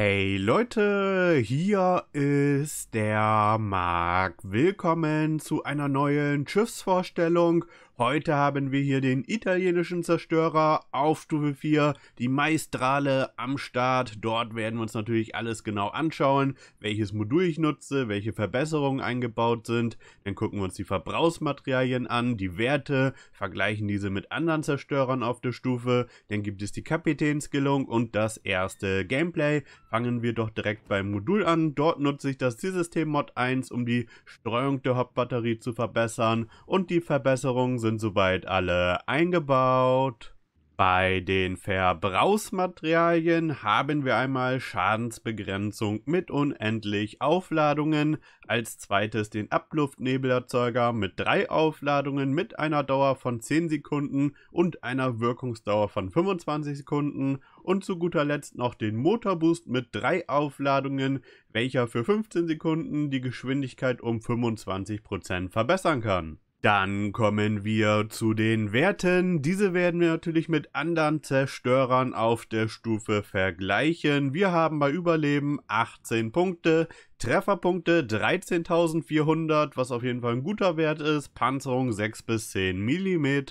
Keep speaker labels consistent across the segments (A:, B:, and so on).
A: Hey Leute, hier ist der Marc. Willkommen zu einer neuen Schiffsvorstellung Heute haben wir hier den italienischen Zerstörer auf Stufe 4, die Maestrale am Start. Dort werden wir uns natürlich alles genau anschauen, welches Modul ich nutze, welche Verbesserungen eingebaut sind. Dann gucken wir uns die Verbrauchsmaterialien an, die Werte, vergleichen diese mit anderen Zerstörern auf der Stufe. Dann gibt es die Kapitänsskillung und das erste Gameplay. Fangen wir doch direkt beim Modul an. Dort nutze ich das Zielsystem Mod 1, um die Streuung der Hauptbatterie zu verbessern und die Verbesserungen sind sind soweit alle eingebaut. Bei den Verbrauchsmaterialien haben wir einmal Schadensbegrenzung mit unendlich Aufladungen, als zweites den Abluftnebelerzeuger mit drei Aufladungen mit einer Dauer von 10 Sekunden und einer Wirkungsdauer von 25 Sekunden und zu guter Letzt noch den Motorboost mit drei Aufladungen, welcher für 15 Sekunden die Geschwindigkeit um 25% verbessern kann. Dann kommen wir zu den Werten. Diese werden wir natürlich mit anderen Zerstörern auf der Stufe vergleichen. Wir haben bei Überleben 18 Punkte, Trefferpunkte 13.400, was auf jeden Fall ein guter Wert ist, Panzerung 6 bis 10 mm.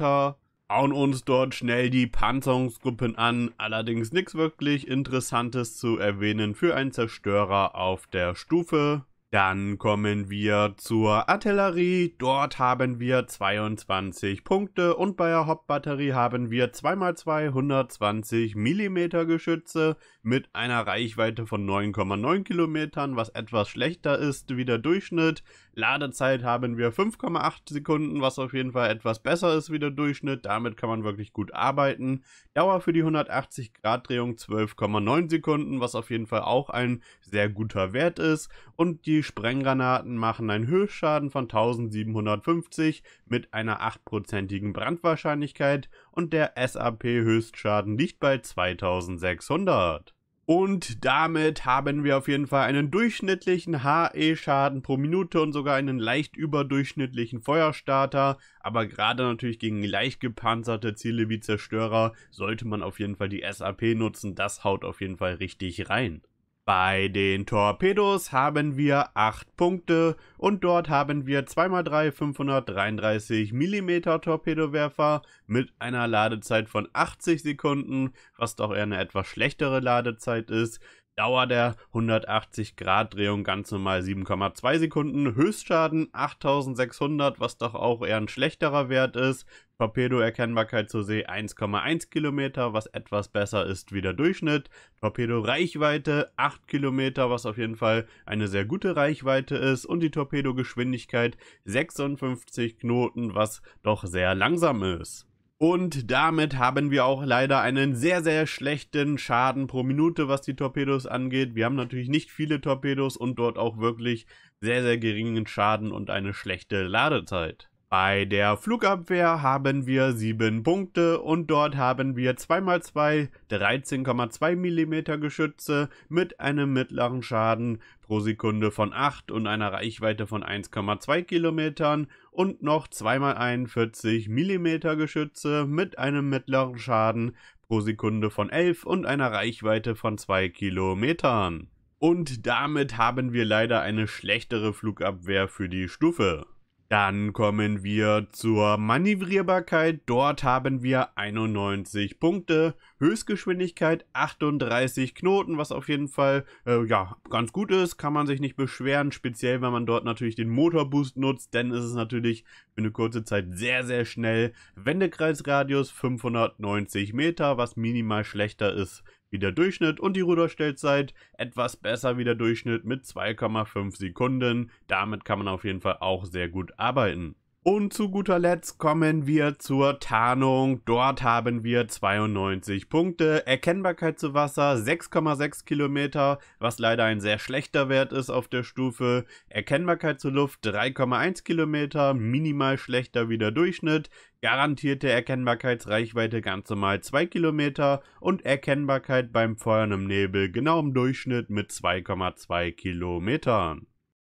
A: hauen uns dort schnell die Panzerungsgruppen an, allerdings nichts wirklich Interessantes zu erwähnen für einen Zerstörer auf der Stufe. Dann kommen wir zur Artillerie. Dort haben wir 22 Punkte und bei der Hauptbatterie haben wir 2x2 120 mm Geschütze mit einer Reichweite von 9,9 km, was etwas schlechter ist wie der Durchschnitt. Ladezeit haben wir 5,8 Sekunden, was auf jeden Fall etwas besser ist wie der Durchschnitt. Damit kann man wirklich gut arbeiten. Dauer für die 180 Grad Drehung 12,9 Sekunden, was auf jeden Fall auch ein sehr guter Wert ist. Und die Sprenggranaten machen einen Höchstschaden von 1750 mit einer 8%igen Brandwahrscheinlichkeit und der SAP-Höchstschaden liegt bei 2600. Und damit haben wir auf jeden Fall einen durchschnittlichen HE-Schaden pro Minute und sogar einen leicht überdurchschnittlichen Feuerstarter. Aber gerade natürlich gegen leicht gepanzerte Ziele wie Zerstörer sollte man auf jeden Fall die SAP nutzen. Das haut auf jeden Fall richtig rein. Bei den Torpedos haben wir 8 Punkte und dort haben wir 2x3 533 mm Torpedowerfer mit einer Ladezeit von 80 Sekunden, was doch eher eine etwas schlechtere Ladezeit ist. Dauer der 180-Grad-Drehung ganz normal 7,2 Sekunden. Höchstschaden 8600, was doch auch eher ein schlechterer Wert ist. Torpedo-Erkennbarkeit zur See 1,1 Kilometer, was etwas besser ist wie der Durchschnitt. Torpedo-Reichweite 8 Kilometer, was auf jeden Fall eine sehr gute Reichweite ist. Und die Torpedo-Geschwindigkeit 56 Knoten, was doch sehr langsam ist. Und damit haben wir auch leider einen sehr, sehr schlechten Schaden pro Minute, was die Torpedos angeht. Wir haben natürlich nicht viele Torpedos und dort auch wirklich sehr, sehr geringen Schaden und eine schlechte Ladezeit. Bei der Flugabwehr haben wir 7 Punkte und dort haben wir 2x2 13,2 mm Geschütze mit einem mittleren Schaden pro Sekunde von 8 und einer Reichweite von 1,2 km und noch 2x41 mm Geschütze mit einem mittleren Schaden pro Sekunde von 11 und einer Reichweite von 2 km. Und damit haben wir leider eine schlechtere Flugabwehr für die Stufe. Dann kommen wir zur Manövrierbarkeit. Dort haben wir 91 Punkte, Höchstgeschwindigkeit 38 Knoten, was auf jeden Fall äh, ja ganz gut ist, kann man sich nicht beschweren, speziell wenn man dort natürlich den Motorboost nutzt, denn ist es natürlich für eine kurze Zeit sehr, sehr schnell. Wendekreisradius 590 Meter, was minimal schlechter ist wie der Durchschnitt und die Ruderstellzeit etwas besser wie der Durchschnitt mit 2,5 Sekunden. Damit kann man auf jeden Fall auch sehr gut arbeiten. Und zu guter Letzt kommen wir zur Tarnung. Dort haben wir 92 Punkte. Erkennbarkeit zu Wasser 6,6 Kilometer, was leider ein sehr schlechter Wert ist auf der Stufe. Erkennbarkeit zu Luft 3,1 Kilometer, minimal schlechter wie der Durchschnitt. Garantierte Erkennbarkeitsreichweite ganz normal 2 Kilometer und Erkennbarkeit beim Feuern im Nebel genau im Durchschnitt mit 2,2 Kilometern.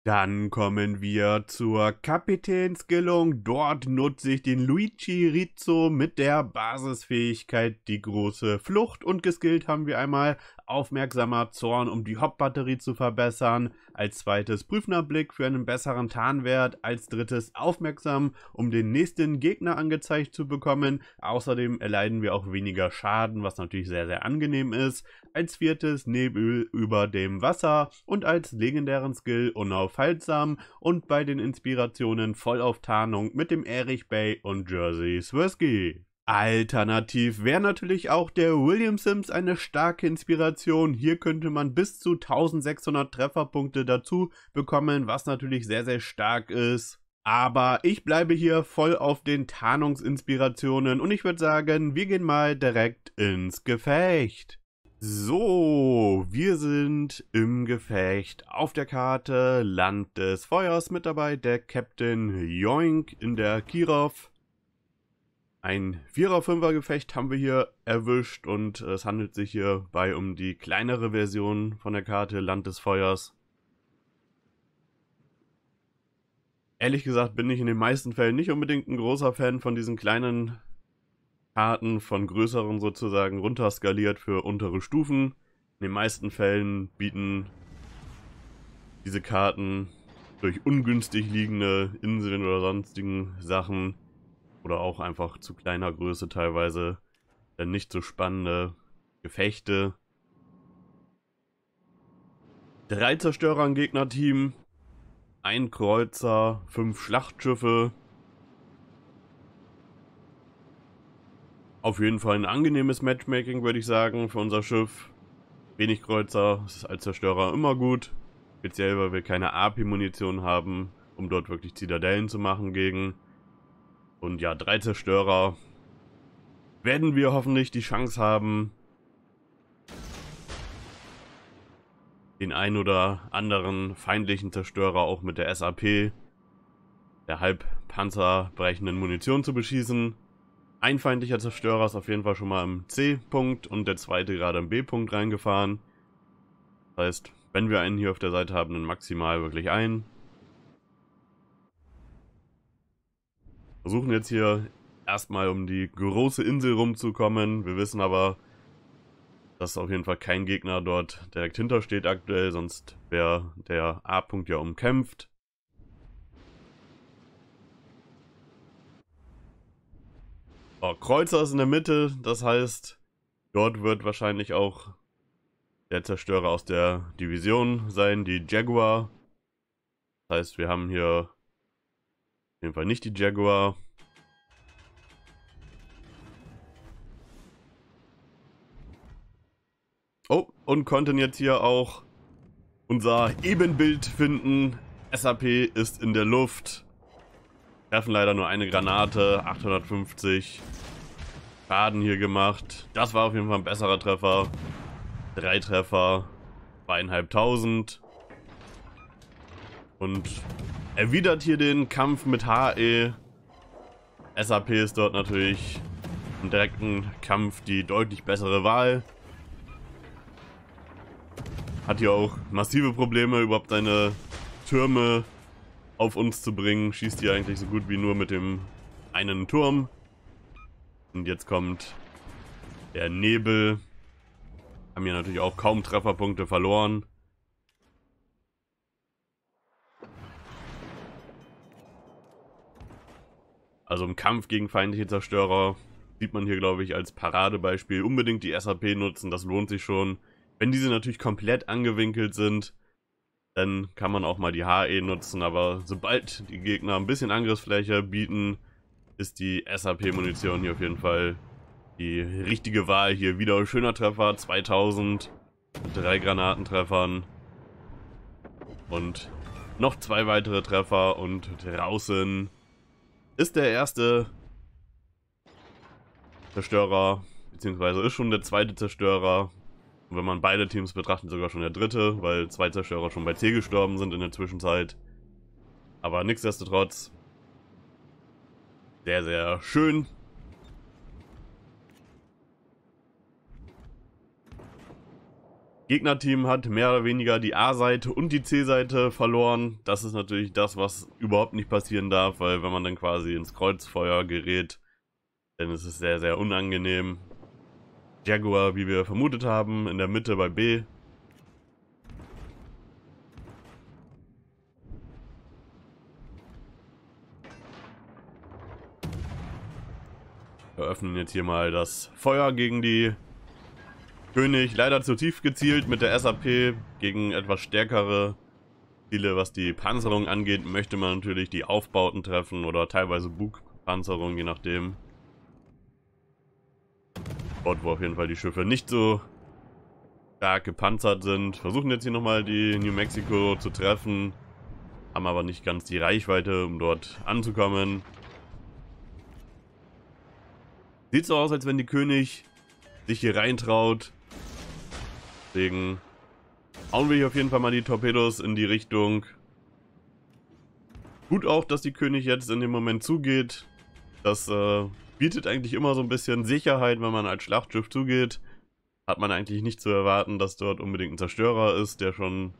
A: Dann kommen wir zur Kapitänsskillung. Dort nutze ich den Luigi Rizzo mit der Basisfähigkeit die große Flucht und geskillt haben wir einmal aufmerksamer Zorn, um die Hauptbatterie zu verbessern, als zweites prüfender Blick für einen besseren Tarnwert, als drittes aufmerksam, um den nächsten Gegner angezeigt zu bekommen, außerdem erleiden wir auch weniger Schaden, was natürlich sehr sehr angenehm ist, als viertes Nebel über dem Wasser und als legendären Skill unaufhaltsam und bei den Inspirationen voll auf Tarnung mit dem Erich Bay und Jersey Swirsky. Alternativ wäre natürlich auch der William Sims eine starke Inspiration. Hier könnte man bis zu 1600 Trefferpunkte dazu bekommen, was natürlich sehr, sehr stark ist. Aber ich bleibe hier voll auf den Tarnungsinspirationen und ich würde sagen, wir gehen mal direkt ins Gefecht. So, wir sind im Gefecht auf der Karte Land des Feuers mit dabei der Captain Yoink in der Kirov ein Vierer-Fünfer-Gefecht haben wir hier erwischt und es handelt sich hierbei um die kleinere Version von der Karte Land des Feuers. Ehrlich gesagt bin ich in den meisten Fällen nicht unbedingt ein großer Fan von diesen kleinen Karten, von größeren sozusagen runterskaliert für untere Stufen. In den meisten Fällen bieten diese Karten durch ungünstig liegende Inseln oder sonstigen Sachen oder auch einfach zu kleiner Größe teilweise dann äh, nicht so spannende Gefechte. Drei Zerstörer im Gegnerteam, ein Kreuzer, fünf Schlachtschiffe. Auf jeden Fall ein angenehmes Matchmaking, würde ich sagen, für unser Schiff. Wenig Kreuzer ist als Zerstörer immer gut. Speziell, weil wir keine AP-Munition haben, um dort wirklich Zitadellen zu machen gegen. Und ja, drei Zerstörer werden wir hoffentlich die Chance haben, den ein oder anderen feindlichen Zerstörer auch mit der SAP, der halbpanzerbrechenden Munition zu beschießen. Ein feindlicher Zerstörer ist auf jeden Fall schon mal im C-Punkt und der zweite gerade im B-Punkt reingefahren. Das heißt, wenn wir einen hier auf der Seite haben, dann maximal wirklich einen. versuchen jetzt hier erstmal um die große Insel rumzukommen. Wir wissen aber, dass auf jeden Fall kein Gegner dort direkt hintersteht aktuell, sonst wäre der A-Punkt ja umkämpft. So, Kreuzer ist in der Mitte, das heißt, dort wird wahrscheinlich auch der Zerstörer aus der Division sein, die Jaguar. Das heißt, wir haben hier jeden Fall nicht die Jaguar. Oh, und konnten jetzt hier auch unser Ebenbild finden. SAP ist in der Luft. Treffen leider nur eine Granate. 850 Schaden hier gemacht. Das war auf jeden Fall ein besserer Treffer. Drei Treffer. Zweieinhalbtausend. Und erwidert hier den Kampf mit HE. SAP ist dort natürlich im direkten Kampf die deutlich bessere Wahl. Hat hier auch massive Probleme, überhaupt seine Türme auf uns zu bringen. Schießt hier eigentlich so gut wie nur mit dem einen Turm. Und jetzt kommt der Nebel. Haben hier natürlich auch kaum Trefferpunkte verloren. Also im Kampf gegen feindliche Zerstörer sieht man hier, glaube ich, als Paradebeispiel. Unbedingt die SAP nutzen, das lohnt sich schon. Wenn diese natürlich komplett angewinkelt sind, dann kann man auch mal die HE nutzen, aber sobald die Gegner ein bisschen Angriffsfläche bieten, ist die SAP-Munition hier auf jeden Fall die richtige Wahl hier. Wieder ein schöner Treffer, 2000 mit drei Granatentreffern und noch zwei weitere Treffer und draußen ist der erste Zerstörer, beziehungsweise ist schon der zweite Zerstörer. Und wenn man beide Teams betrachtet, sogar schon der dritte, weil zwei Zerstörer schon bei C gestorben sind in der Zwischenzeit. Aber nichtsdestotrotz, sehr, sehr schön. Gegnerteam hat mehr oder weniger die A-Seite und die C-Seite verloren. Das ist natürlich das, was überhaupt nicht passieren darf, weil wenn man dann quasi ins Kreuzfeuer gerät, dann ist es sehr, sehr unangenehm. Jaguar, wie wir vermutet haben, in der Mitte bei B. Wir öffnen jetzt hier mal das Feuer gegen die König leider zu tief gezielt mit der SAP gegen etwas stärkere Ziele, was die Panzerung angeht, möchte man natürlich die Aufbauten treffen oder teilweise Bugpanzerung, je nachdem. Dort, wo auf jeden Fall die Schiffe nicht so stark gepanzert sind. Versuchen jetzt hier nochmal die New Mexico zu treffen, haben aber nicht ganz die Reichweite, um dort anzukommen. Sieht so aus, als wenn die König sich hier reintraut, Deswegen hauen wir hier auf jeden Fall mal die Torpedos in die Richtung. Gut auch, dass die König jetzt in dem Moment zugeht. Das äh, bietet eigentlich immer so ein bisschen Sicherheit, wenn man als Schlachtschiff zugeht. Hat man eigentlich nicht zu erwarten, dass dort unbedingt ein Zerstörer ist, der schon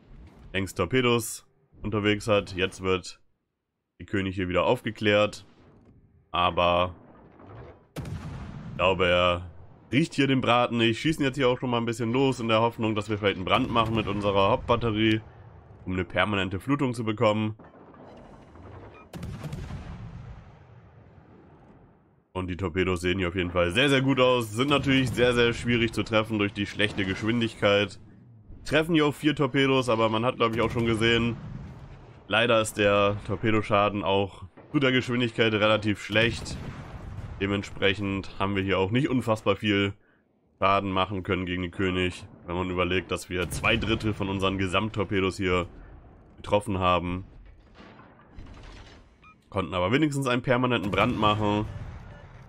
A: längst Torpedos unterwegs hat. Jetzt wird die König hier wieder aufgeklärt. Aber ich glaube, er riecht hier den Braten nicht, schießen jetzt hier auch schon mal ein bisschen los in der Hoffnung, dass wir vielleicht einen Brand machen mit unserer Hauptbatterie, um eine permanente Flutung zu bekommen. Und die Torpedos sehen hier auf jeden Fall sehr, sehr gut aus. Sind natürlich sehr, sehr schwierig zu treffen durch die schlechte Geschwindigkeit. Treffen hier auf vier Torpedos, aber man hat, glaube ich, auch schon gesehen, leider ist der Torpedoschaden auch zu der Geschwindigkeit relativ schlecht. Dementsprechend haben wir hier auch nicht unfassbar viel Schaden machen können gegen den König. Wenn man überlegt, dass wir zwei Drittel von unseren Gesamttorpedos hier getroffen haben. Konnten aber wenigstens einen permanenten Brand machen.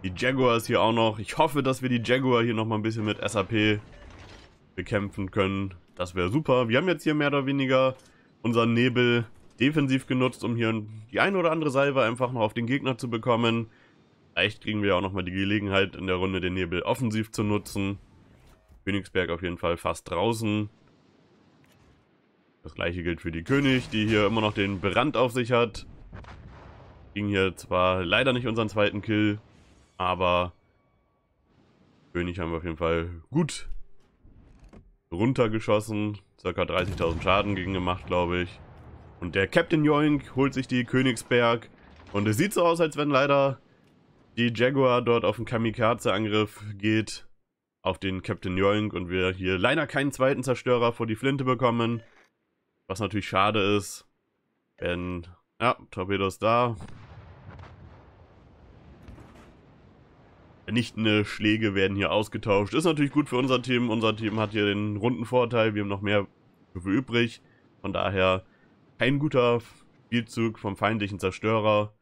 A: Die Jaguar ist hier auch noch. Ich hoffe, dass wir die Jaguar hier nochmal ein bisschen mit SAP bekämpfen können. Das wäre super. Wir haben jetzt hier mehr oder weniger unseren Nebel defensiv genutzt, um hier die ein oder andere Salve einfach noch auf den Gegner zu bekommen. Vielleicht kriegen wir auch nochmal die Gelegenheit, in der Runde den Nebel offensiv zu nutzen. Königsberg auf jeden Fall fast draußen. Das gleiche gilt für die König, die hier immer noch den Brand auf sich hat. Ging hier zwar leider nicht unseren zweiten Kill, aber König haben wir auf jeden Fall gut runtergeschossen. Circa 30.000 Schaden gegen gemacht, glaube ich. Und der Captain Joink holt sich die Königsberg. Und es sieht so aus, als wenn leider die Jaguar dort auf den Kamikaze-Angriff geht auf den Captain Yoink und wir hier leider keinen zweiten Zerstörer vor die Flinte bekommen. Was natürlich schade ist, Denn, Ja, Torpedo ist da. Vernichtende Schläge werden hier ausgetauscht. Ist natürlich gut für unser Team. Unser Team hat hier den runden Vorteil. Wir haben noch mehr übrig. Von daher kein guter Spielzug vom feindlichen Zerstörer.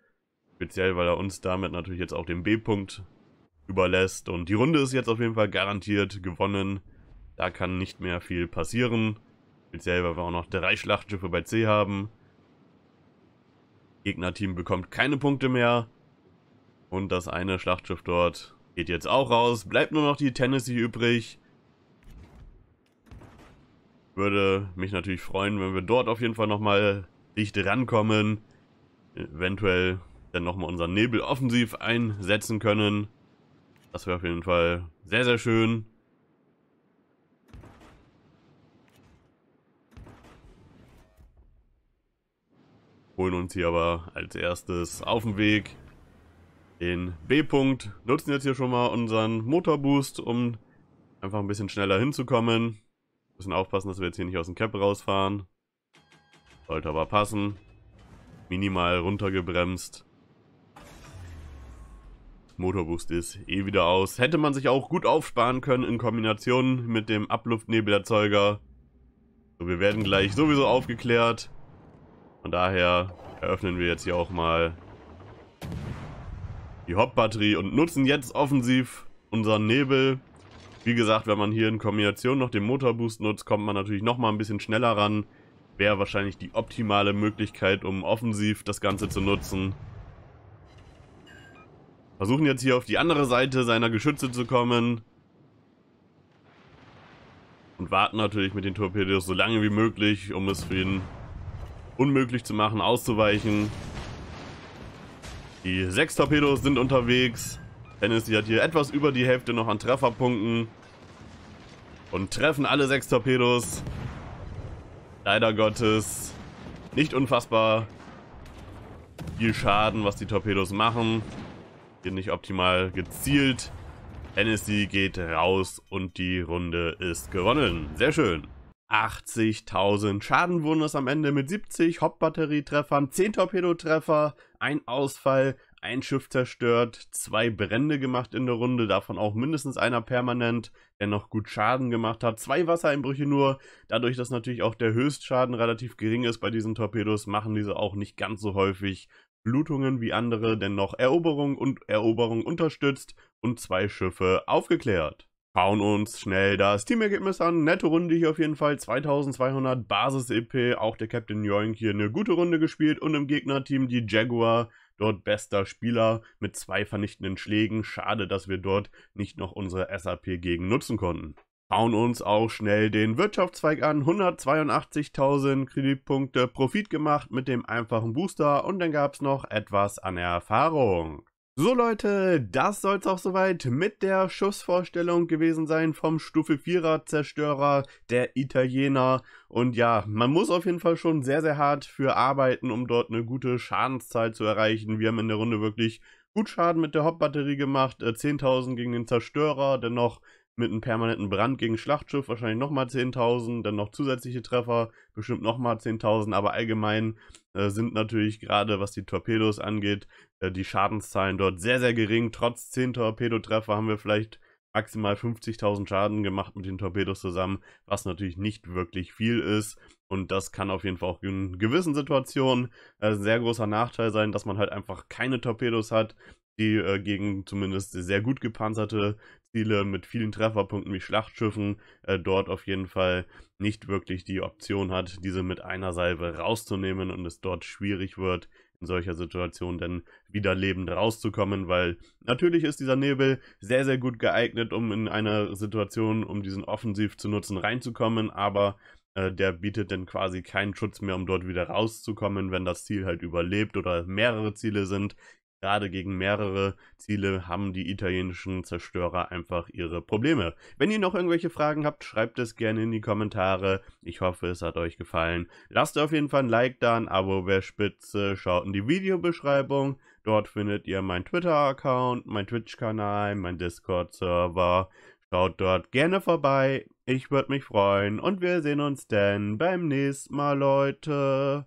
A: Speziell, weil er uns damit natürlich jetzt auch den B-Punkt überlässt. Und die Runde ist jetzt auf jeden Fall garantiert gewonnen. Da kann nicht mehr viel passieren. Speziell, weil wir auch noch drei Schlachtschiffe bei C haben. Gegnerteam bekommt keine Punkte mehr. Und das eine Schlachtschiff dort geht jetzt auch raus. Bleibt nur noch die Tennessee übrig. Würde mich natürlich freuen, wenn wir dort auf jeden Fall nochmal dicht rankommen. Eventuell dann nochmal unseren Nebel offensiv einsetzen können. Das wäre auf jeden Fall sehr, sehr schön. Holen uns hier aber als erstes auf dem Weg den B-Punkt. Nutzen jetzt hier schon mal unseren Motorboost, um einfach ein bisschen schneller hinzukommen. Müssen aufpassen, dass wir jetzt hier nicht aus dem Cap rausfahren. Sollte aber passen. Minimal runtergebremst. Motorboost ist eh wieder aus. Hätte man sich auch gut aufsparen können in Kombination mit dem Abluftnebelerzeuger. So, wir werden gleich sowieso aufgeklärt. Von daher eröffnen wir jetzt hier auch mal die Hauptbatterie und nutzen jetzt offensiv unseren Nebel. Wie gesagt, wenn man hier in Kombination noch den Motorboost nutzt, kommt man natürlich nochmal ein bisschen schneller ran. Wäre wahrscheinlich die optimale Möglichkeit, um offensiv das Ganze zu nutzen. Versuchen jetzt hier auf die andere Seite seiner Geschütze zu kommen. Und warten natürlich mit den Torpedos so lange wie möglich, um es für ihn unmöglich zu machen, auszuweichen. Die sechs Torpedos sind unterwegs. Dennis die hat hier etwas über die Hälfte noch an Trefferpunkten. Und treffen alle sechs Torpedos. Leider Gottes. Nicht unfassbar viel Schaden, was die Torpedos machen. Hier nicht optimal gezielt. Hennessy geht raus und die Runde ist gewonnen. Sehr schön. 80.000 Schaden wurden es am Ende mit 70 Hauptbatterietreffern, 10 Torpedotreffer, ein Ausfall, ein Schiff zerstört, zwei Brände gemacht in der Runde, davon auch mindestens einer permanent, der noch gut Schaden gemacht hat. Zwei Wassereinbrüche nur, dadurch, dass natürlich auch der Höchstschaden relativ gering ist bei diesen Torpedos, machen diese auch nicht ganz so häufig Blutungen wie andere dennoch Eroberung und Eroberung unterstützt und zwei Schiffe aufgeklärt. Schauen uns schnell das Teamergebnis an. Nette Runde hier auf jeden Fall. 2200 Basis-EP. Auch der Captain Yoink hier eine gute Runde gespielt. Und im Gegnerteam die Jaguar. Dort bester Spieler mit zwei vernichtenden Schlägen. Schade, dass wir dort nicht noch unsere SAP gegen nutzen konnten. Schauen uns auch schnell den Wirtschaftszweig an. 182.000 Kreditpunkte Profit gemacht mit dem einfachen Booster und dann gab es noch etwas an Erfahrung. So Leute, das soll es auch soweit mit der Schussvorstellung gewesen sein vom Stufe 4er Zerstörer der Italiener. Und ja, man muss auf jeden Fall schon sehr, sehr hart für arbeiten, um dort eine gute Schadenszahl zu erreichen. Wir haben in der Runde wirklich gut Schaden mit der Hauptbatterie gemacht, 10.000 äh, gegen den Zerstörer, dennoch mit einem permanenten Brand gegen Schlachtschiff wahrscheinlich nochmal 10.000, dann noch zusätzliche Treffer, bestimmt nochmal 10.000, aber allgemein äh, sind natürlich gerade, was die Torpedos angeht, äh, die Schadenszahlen dort sehr, sehr gering. Trotz 10 Torpedotreffer haben wir vielleicht maximal 50.000 Schaden gemacht mit den Torpedos zusammen, was natürlich nicht wirklich viel ist. Und das kann auf jeden Fall auch in gewissen Situationen äh, ein sehr großer Nachteil sein, dass man halt einfach keine Torpedos hat, die äh, gegen zumindest sehr gut gepanzerte Ziele mit vielen Trefferpunkten wie Schlachtschiffen äh, dort auf jeden Fall nicht wirklich die Option hat, diese mit einer Salve rauszunehmen und es dort schwierig wird, in solcher Situation dann wieder lebend rauszukommen, weil natürlich ist dieser Nebel sehr, sehr gut geeignet, um in einer Situation, um diesen offensiv zu nutzen, reinzukommen, aber äh, der bietet dann quasi keinen Schutz mehr, um dort wieder rauszukommen, wenn das Ziel halt überlebt oder mehrere Ziele sind, Gerade gegen mehrere Ziele haben die italienischen Zerstörer einfach ihre Probleme. Wenn ihr noch irgendwelche Fragen habt, schreibt es gerne in die Kommentare. Ich hoffe, es hat euch gefallen. Lasst auf jeden Fall ein Like da, ein Abo wäre spitze. Schaut in die Videobeschreibung. Dort findet ihr meinen Twitter-Account, meinen Twitch-Kanal, meinen Discord-Server. Schaut dort gerne vorbei. Ich würde mich freuen und wir sehen uns dann beim nächsten Mal, Leute.